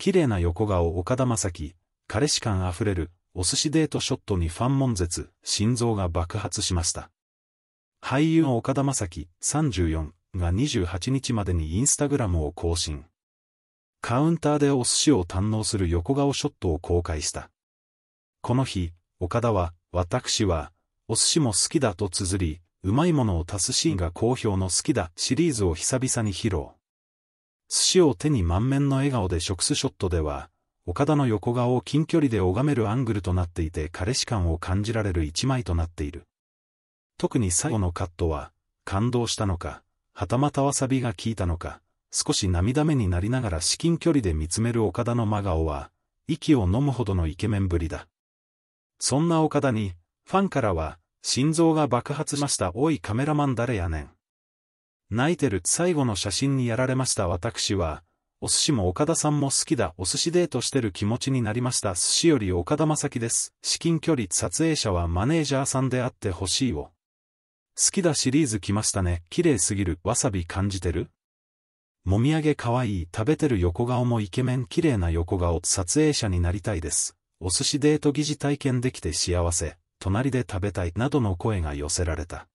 綺麗な横顔岡田将生、彼氏感あふれる、お寿司デートショットにファン悶絶、心臓が爆発しました。俳優の岡田将生、34が28日までにインスタグラムを更新。カウンターでお寿司を堪能する横顔ショットを公開した。この日、岡田は、私は、お寿司も好きだと綴り、うまいものを足すシーンが好評の好きだシリーズを久々に披露。寿司を手に満面の笑顔で食すショットでは、岡田の横顔を近距離で拝めるアングルとなっていて彼氏感を感じられる一枚となっている。特に最後のカットは、感動したのか、はたまたわさびが効いたのか、少し涙目になりながら至近距離で見つめる岡田の真顔は、息を飲むほどのイケメンぶりだ。そんな岡田に、ファンからは、心臓が爆発しましたおいカメラマン誰やねん。泣いてる最後の写真にやられました私は、お寿司も岡田さんも好きだお寿司デートしてる気持ちになりました寿司より岡田正輝です。至近距離撮影者はマネージャーさんであってほしいを。好きだシリーズ来ましたね。綺麗すぎる。わさび感じてるもみあげかわいい。食べてる横顔もイケメン綺麗な横顔。撮影者になりたいです。お寿司デート疑似体験できて幸せ。隣で食べたい。などの声が寄せられた。